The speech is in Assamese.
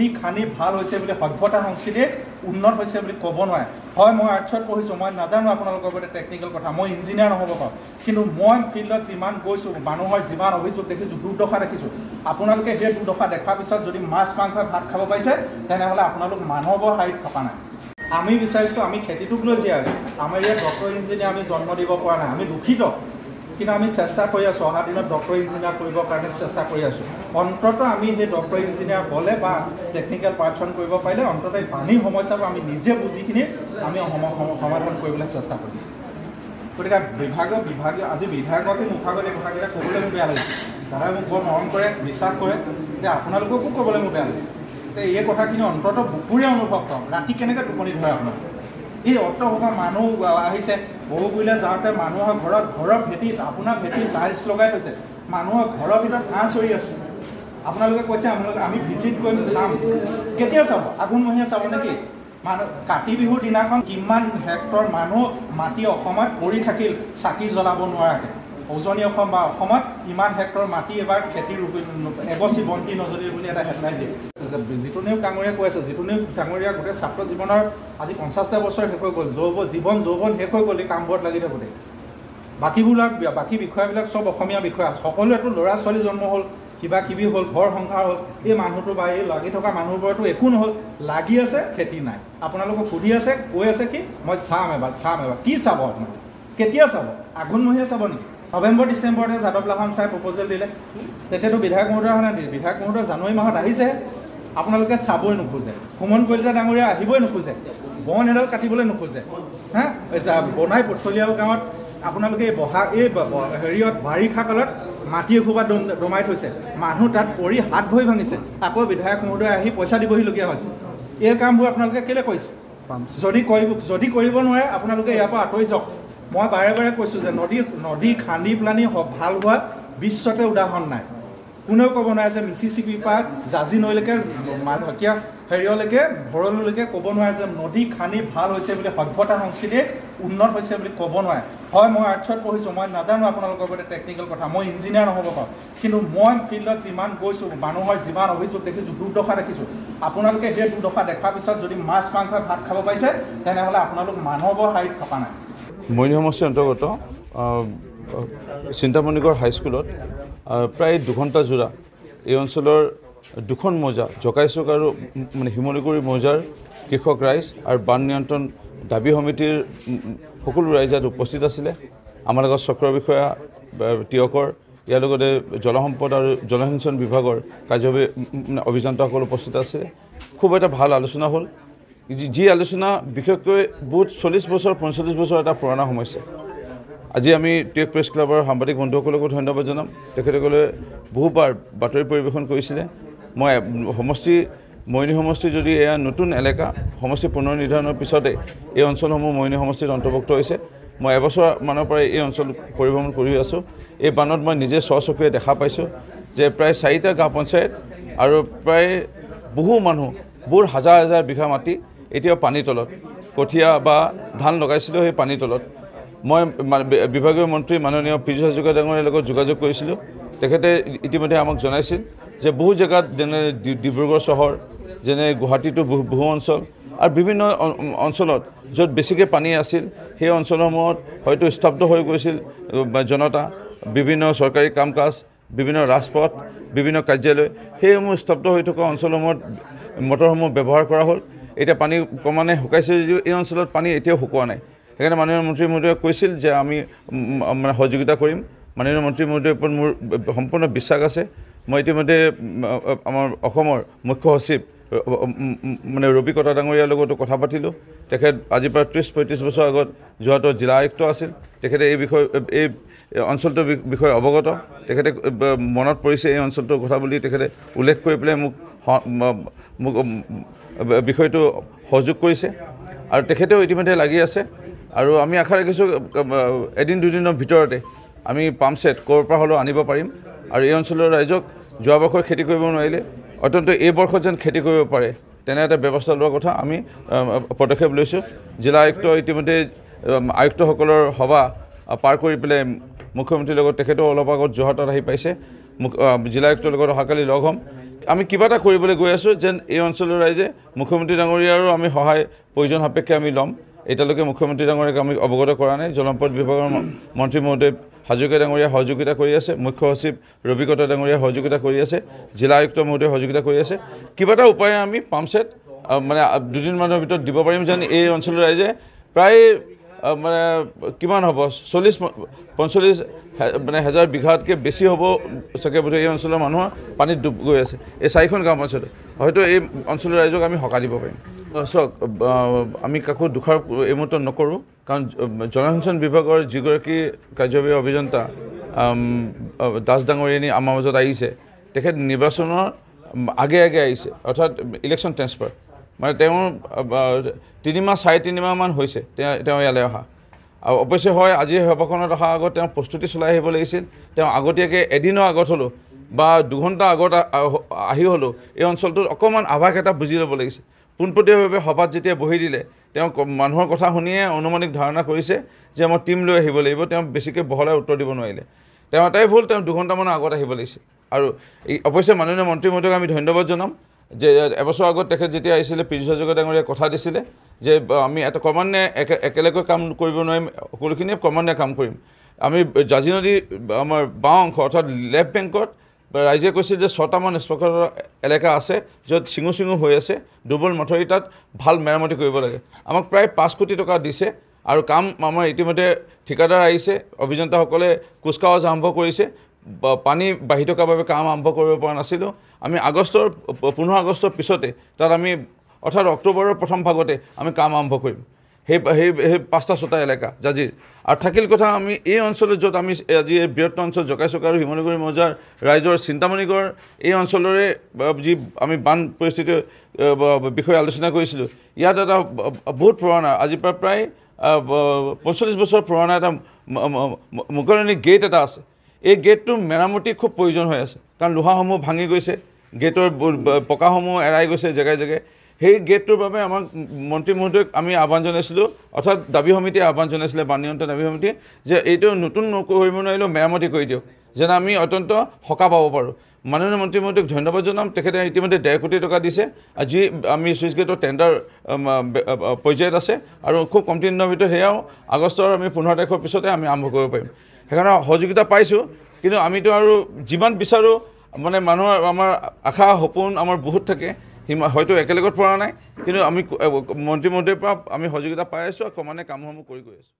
ৰুটি খানি ভাল হৈছে বুলি সভ্যতা সংস্কৃতি উন্নত হৈছে বুলি ক'ব নোৱাৰে হয় মই আৰ্টছত পঢ়িছোঁ মই নাজানো আপোনালোকৰ বোলে টেকনিকেল কথা মই ইঞ্জিনিয়াৰ নহ'ব পাৰোঁ কিন্তু মই ফিল্ডত যিমান গৈছোঁ মানুহৰ যিমান অভিযোগ দেখিছোঁ দুৰ্দশা দেখিছোঁ আপোনালোকে সেই দুৰ্দশা দেখাৰ পিছত যদি মাছ মাংস ভাত খাব পাৰিছে তেনেহ'লে আপোনালোক মানুহৰ শাৰীত থকা নাই আমি বিচাৰিছোঁ আমি খেতিটোক লৈ জীয়াইছোঁ আমাৰ ইয়াত ডক্টৰ ইঞ্জিনিয়াৰ আমি জন্ম দিব পৰা নাই আমি দুখিত কিন্তু আমি চেষ্টা কৰি আছোঁ অহা দিনত ডক্টৰ ইঞ্জিনিয়াৰ কৰিবৰ কাৰণে চেষ্টা কৰি আছোঁ অন্ততঃ আমি সেই ডক্টৰ ইঞ্জিনিয়াৰ হ'লে বা টেকনিকেল পাৰ্চন কৰিব পাৰিলে অন্ততঃ এই পানীৰ সমস্যাবোৰ আমি নিজে বুজি কিনি আমি সমাধান কৰিবলৈ চেষ্টা কৰিম গতিকে বিভাগীয় বিভাগীয় আজি বিধায়ককে মুখাগত এই কথাকেইটা ক'বলৈ মোক বেয়া লাগিছে দাদাই মোক বৰ মৰম কৰে বিশ্বাস কৰে যে আপোনালোককো ক'বলৈ মোক বেয়া লাগিছে এতিয়া এই কথাখিনি অন্ততঃ বুকুৰে অনুভৱ কৰোঁ ৰাতি কেনেকৈ টোপনি ধৰে আপোনালোকে এই অট্টসভা মানুহ আহিছে বহু বুলিলে যাওঁতে মানুহৰ ঘৰত ঘৰৰ ভেটিত আপোনাৰ ভেটিত টাইলছ লগাই থৈছে মানুহৰ ঘৰৰ ভিতৰত ঘাঁহ চৰি আছে আপোনালোকে কৈছে আপোনালোকে আমি ভিজিট কৰিম চাম কেতিয়া চাব আঘোণমহীয়া চাব নেকি মানুহ কাতি বিহুৰ দিনাখন কিমান হেক্টৰ মানুহ মাটি অসমত পৰি থাকিল চাকি জ্বলাব নোৱাৰাকৈ উজনি অসম বা অসমত ইমান হেক্টৰ মাটি এবাৰ খেতি ৰূপ এগচি বন্তি নজলিল বুলি এটা হেডলাইন দিয়ে আছে যে যিটো নেও ডাঙৰীয়া কৈ আছে যিটো নেও ডাঙৰীয়া গোটেই ছাত্ৰ জীৱনৰ আজি পঞ্চাছটা বছৰ শেষ হৈ গ'ল যৌৱ জীৱন যৌৱন শেষ হৈ গ'ল এই কামবোৰত লাগি থাকোঁতে বাকীবিলাক বাকী বিষয়াবিলাক চব অসমীয়া বিষয়া সকলোৱেতো ল'ৰা ছোৱালী জন্ম হ'ল কিবা কিবি হ'ল ঘৰ সংসাৰ হ'ল এই মানুহটো বা এই লাগি থকা মানুহবোৰতো একো নহ'ল লাগি আছে খেতি নাই আপোনালোকক সুধি আছে কৈ আছে কি মই চাম এবাৰ চাম এবাৰ কি চাব আপোনাক কেতিয়া চাব আঘোণমহীয়া চাব নেকি নৱেম্বৰ ডিচেম্বৰতে যাদৱ লাহন চাই প্ৰপ'জেল দিলে তেতিয়াতো বিধায়ক মহোদয় হোৱা নাই বিধায়ক মহোদয় জানুৱাৰী মাহত আহিছে আপোনালোকে চাবই নোখোজে সুমন কলিতা ডাঙৰীয়া আহিবই নোখোজে বন এডাল কাটিবলৈ নোখোজে হা বনাই পথলীয়াল গাঁৱত আপোনালোকে এই বহা এই হেৰিয়ত বাৰিষা কালত মাটি এসোপা দম দমাই থৈছে মানুহ তাত পৰি হাত ভৰি ভাঙিছে আকৌ বিধায়ক মহোদয় আহি পইচা দিবহিলগীয়া হৈছে এই কামবোৰ আপোনালোকে কেলৈ কৰিছে যদি কৰিব যদি কৰিব নোৱাৰে আপোনালোকে ইয়াৰ পৰা আঁতৰি যাওক মই বাৰে বাৰে কৈছোঁ যে নদী নদী খান্দি পেলানি ভাল হোৱা বিশ্বতে উদাহৰণ নাই কোনেও ক'ব নোৱাৰে যে মিচিচিপি পাৰ্ক জাজি নৈলৈকে মাধকীয়া হেৰিয়লৈকে ভৰলৈকে ক'ব নোৱাৰে যে নদী খান্দি ভাল হৈছে বুলি সভ্যতা সংস্কৃতি উন্নত হৈছে বুলি ক'ব নোৱাৰে হয় মই আৰ্টছত পঢ়িছোঁ মই নাজানো আপোনালোকৰ গোটেই টেকনিকেল কথা মই ইঞ্জিনিয়াৰ নহ'ব পাৰোঁ কিন্তু মই ফিল্ডত যিমান গৈছোঁ মানুহৰ যিমান অভিযোগ দেখিছোঁ দুৰ্দশা দেখিছোঁ আপোনালোকে সেই দুৰ্দশা দেখাৰ পিছত যদি মাছ মাংস ভাত খাব পাৰিছে তেনেহ'লে আপোনালোক মানৱৰ শাৰীত থকা নাই মৈনী সমষ্টিৰ অন্তৰ্গত চিন্তামণিগড় হাইস্কুলত প্ৰায় দুঘণ্টা জোৰা এই অঞ্চলৰ দুখন মৌজা জকাই চুক আৰু মানে শিমলুগুৰি মৌজাৰ কৃষক ৰাইজ আৰু বান নিয়ন্ত্ৰণ দাবী সমিতিৰ সকলো ৰাইজ ইয়াত উপস্থিত আছিলে আমাৰ লগত চক্ৰ বিষয়া তিয়কৰ ইয়াৰ লগতে জলসম্পদ আৰু জলসিঞ্চন বিভাগৰ কাৰ্য অভিযন্তাসকল উপস্থিত আছিলে খুব এটা ভাল আলোচনা হ'ল যি আলোচনা বিশেষকৈ বুথ চল্লিছ বছৰ পঞ্চল্লিছ বছৰ এটা পুৰণা সমস্যা আজি আমি টেক প্ৰেছ ক্লাবৰ সাংবাদিক বন্ধুসকলকো ধন্যবাদ জনাম তেখেতসকলে বহুবাৰ বাতৰি পৰিৱেশন কৰিছিলে মই সমষ্টি মৈনী সমষ্টি যদি এয়া নতুন এলেকা সমষ্টি পুনৰ নিৰ্ধাৰণৰ পিছতে এই অঞ্চলসমূহ মৈনী সমষ্টিত অন্তৰ্ভুক্ত হৈছে মই এবছৰমানৰ পৰাই এই অঞ্চল পৰিভ্ৰমণ কৰি আছোঁ এই বানত মই নিজে স্বচকুৱে দেখা পাইছোঁ যে প্ৰায় চাৰিটা গাঁও পঞ্চায়ত আৰু প্ৰায় বহু মানুহ বহুত হাজাৰ হাজাৰ বিঘা মাটি এতিয়াও পানীৰ তলত কঠীয়া বা ধান লগাইছিলোঁ সেই পানীৰ তলত মই বিভাগীয় মন্ত্ৰী মাননীয় পীযুষ হাজৰিকা ডাঙৰীয়াৰ লগত যোগাযোগ কৰিছিলোঁ তেখেতে ইতিমধ্যে আমাক জনাইছিল যে বহু জেগাত যেনে ডিব্ৰুগড় চহৰ যেনে গুৱাহাটীটো বহু অঞ্চল আৰু বিভিন্ন অঞ্চলত য'ত বেছিকৈ পানী আছিল সেই অঞ্চলসমূহত হয়তো স্তব্ধ হৈ গৈছিল জনতা বিভিন্ন চৰকাৰী কাম কাজ বিভিন্ন ৰাজপথ বিভিন্ন কাৰ্যালয় সেইসমূহ স্তব্ধ হৈ থকা অঞ্চলসমূহত মটৰসমূহ ব্যৱহাৰ কৰা হ'ল এতিয়া পানী ক্ৰমান্বয়ে শুকাইছে যদিও এই অঞ্চলত পানী এতিয়াও শুকোৱা নাই সেইকাৰণে মাননীয় মন্ত্ৰী মহোদয়ে কৈছিল যে আমি মানে সহযোগিতা কৰিম মাননীয় মন্ত্ৰী মহোদয়ৰ ওপৰত মোৰ সম্পূৰ্ণ বিশ্বাস আছে মই ইতিমধ্যে আমাৰ অসমৰ মুখ্য সচিব মানে ৰবি কটা ডাঙৰীয়াৰ লগতো কথা পাতিলোঁ তেখেত আজিৰ পৰা ত্ৰিছ পঁয়ত্ৰিছ বছৰ আগত যোৱাটো জিলা আয়ুক্ত আছিল তেখেতে এই বিষয় এই অঞ্চলটোৰ বিষয়ে অৱগত তেখেতে মনত পৰিছে এই অঞ্চলটোৰ কথা বুলি তেখেতে উল্লেখ কৰি পেলাই মোক মোক বিষয়টো সহযোগ কৰিছে আৰু তেখেতেও ইতিমধ্যে লাগি আছে আৰু আমি আশা ৰাখিছোঁ এদিন দুদিনৰ ভিতৰতে আমি পাম্প ছেট ক'ৰ পৰা হ'লেও আনিব পাৰিম আৰু এই অঞ্চলৰ ৰাইজক যোৱা বৰ্ষৰ খেতি কৰিব নোৱাৰিলে অত্যন্ত এই বৰ্ষত যেন খেতি কৰিব পাৰে তেনে এটা ব্যৱস্থা লোৱাৰ কথা আমি পদক্ষেপ লৈছোঁ জিলা আয়ুক্ত ইতিমধ্যে আয়ুক্তসকলৰ সভা পাৰ কৰি পেলাই মুখ্যমন্ত্ৰীৰ লগত তেখেতেও অলপ আগত যোৰহাটত আহি পাইছে মুখ জিলা আয়ুক্তৰ লগত অহাকালি লগ হ'ম আমি কিবা এটা কৰিবলৈ গৈ আছোঁ যেন এই অঞ্চলৰ ৰাইজে মুখ্যমন্ত্ৰী ডাঙৰীয়াৰো আমি সহায় প্ৰয়োজন সাপেক্ষে আমি ল'ম এতিয়ালৈকে মুখ্যমন্ত্ৰী ডাঙৰিয়াক আমি অবগত কৰা নাই জলসম্পদ বিভাগৰ মন্ত্ৰী মহোদয় হাজৰিকা ডাঙৰিয়া সহযোগিতা কৰি আছে মুখ্য সচিব ৰবিকতা ডাঙৰিয়া সহযোগিতা কৰি আছে জিলা আয়ুক্ত মহোদয় সহযোগিতা কৰি আছে কিবাটা উপায় আমি পাম্পসেট মানে দুদিনমানেৰ ভিতৰত দিব পাৰিম যেন এই অঞ্চলৰ ৰাইজে প্ৰায় মানে কিমান হব চল্লিশ পঞ্চল্লিশ মানে হাজাৰ বিঘাতকে বেছি হব চাগে বোধহয় এই অঞ্চলৰ মানুষ পানীত ডুব গৈ আছে এই চাৰিখান গাঁও পঞ্চায়েত হয়তো এই অঞ্চলেৰ ৰাইজক আমি সকাহ দিব পাৰিম চাওক আমি কাকো দুখাৰ এই মুহূৰ্তত নকৰোঁ কাৰণ জনসিঞ্চন বিভাগৰ যিগৰাকী কাৰ্যবাহী অভিযন্তা দাস ডাঙৰীয়ানী আমাৰ মাজত আহিছে তেখেত নিৰ্বাচনৰ আগে আগে আহিছে অৰ্থাৎ ইলেকশ্যন ট্ৰেন্সফাৰ মানে তেওঁৰ তিনিমাহ চাৰে তিনিমাহমান হৈছে তেওঁ ইয়ালৈ অহা আৰু অৱশ্যে হয় আজি সভাখনত অহাৰ আগত তেওঁ প্ৰস্তুতি চলাই আহিব লাগিছিল তেওঁ আগতীয়াকৈ এদিনৰ আগত হ'লেও বা দুঘণ্টা আগত আহি হ'লেও এই অঞ্চলটোত অকণমান আভাস এটা বুজি ল'ব লাগিছিল পোনপটীয়াভাৱে সভাত যেতিয়া বহি দিলে তেওঁ মানুহৰ কথা শুনিয়ে অনুমানিক ধাৰণা কৰিছে যে মই টীম লৈ আহিব লাগিব তেওঁ বেছিকৈ বহলাই উত্তৰ দিব নোৱাৰিলে তেওঁ এটাই ভুল তেওঁ দুঘণ্টামানৰ আগত আহিব লাগিছিল আৰু অৱশ্যে মাননীয় মন্ত্ৰী মহোদয়ক আমি ধন্যবাদ জনাম যে এবছৰ আগত তেখেত যেতিয়া আহিছিলে পীড়িত যোগে ডাঙৰীয়া কথা দিছিলে যে আমি এটা ক্ৰমান্বয়ে একে একেলগে কাম কৰিব নোৱাৰিম সকলোখিনিয়ে ক্ৰমান্বয়ে কাম কৰিম আমি জাজি নদী আমাৰ বাওঁ অংশ অৰ্থাৎ লেফ্ট বেংকত ৰাইজে কৈছে যে ছটামান স্পকৰ এলেকা আছে য'ত চিঙো চিঙু হৈ আছে দুৰ্বল মথৰি তাত ভাল মেৰামতি কৰিব লাগে আমাক প্ৰায় পাঁচ কোটি টকা দিছে আৰু কাম আমাৰ ইতিমধ্যে ঠিকাদাৰ আহিছে অভিযন্তাসকলে কুচকাৱাজ আৰম্ভ কৰিছে পানী বাঢ়ি থকাৰ বাবে কাম আৰম্ভ কৰিব পৰা নাছিলোঁ আমি আগষ্টৰ পোন্ধৰ আগষ্টৰ পিছতে তাত আমি অৰ্থাৎ অক্টোবৰৰ প্ৰথম ভাগতে আমি কাম আৰম্ভ কৰিম সেই সেই সেই পাঁচটা ছটা এলেকা জাজিৰ আৰু থাকিল কথা আমি এই অঞ্চলত য'ত আমি আজি এই বৃহত্ত অঞ্চল জকাইচকা আৰু শিমলুগুৰি মৌজাৰ ৰাইজৰ চিন্তামণিগড় এই অঞ্চলৰে যি আমি বান পৰিস্থিতি বিষয়ে আলোচনা কৰিছিলোঁ ইয়াত এটা বহুত পুৰণা আজিৰ পৰা প্ৰায় পঞ্চল্লিছ বছৰ পুৰণা এটা মুকলনি গেট এটা আছে এই গেটটো মেৰামতি খুব প্ৰয়োজন হৈ আছে কাৰণ লোহাসমূহ ভাঙি গৈছে গেটৰ পকাসমূহ এৰাই গৈছে জেগাই জেগাই সেই গেটটোৰ বাবে আমাক মন্ত্ৰী মহোদয়ক আমি আহ্বান জনাইছিলোঁ অৰ্থাৎ দাবী সমিতিয়ে আহ্বান জনাইছিলে বানীয়ন্ত্ৰ দাবী সমিতিয়ে যে এইটো নতুন নৌকা কৰিব নোৱাৰিলেও মেৰামতি কৰি দিয়ক যেনে আমি অত্যন্ত সকাহ পাব পাৰোঁ মাননীয় মন্ত্ৰী মহোদয়ক ধন্যবাদ জনাম তেখেতে ইতিমধ্যে ডেৰ কোটি টকা দিছে আজি আমি চুইচ গেটৰ টেণ্ডাৰ পৰ্যায়ত আছে আৰু খুব কমটি দিনৰ ভিতৰত সেয়াও আগষ্টৰ আমি পোন্ধৰ তাৰিখৰ পিছতে আমি আৰম্ভ কৰিব পাৰিম সেইকাৰণে সহযোগিতা পাইছোঁ কিন্তু আমিতো আৰু যিমান বিচাৰোঁ মানে মানুহৰ আমাৰ আশা সপোন আমাৰ বহুত থাকে সীমা হয়তো একেলগত পৰা নাই কিন্তু আমি মন্ত্ৰী মহোদয়ৰ পৰা আমি সহযোগিতা পাই আছোঁ আৰু ক্ৰমান্বয়ে কামসমূহ কৰি গৈ আছোঁ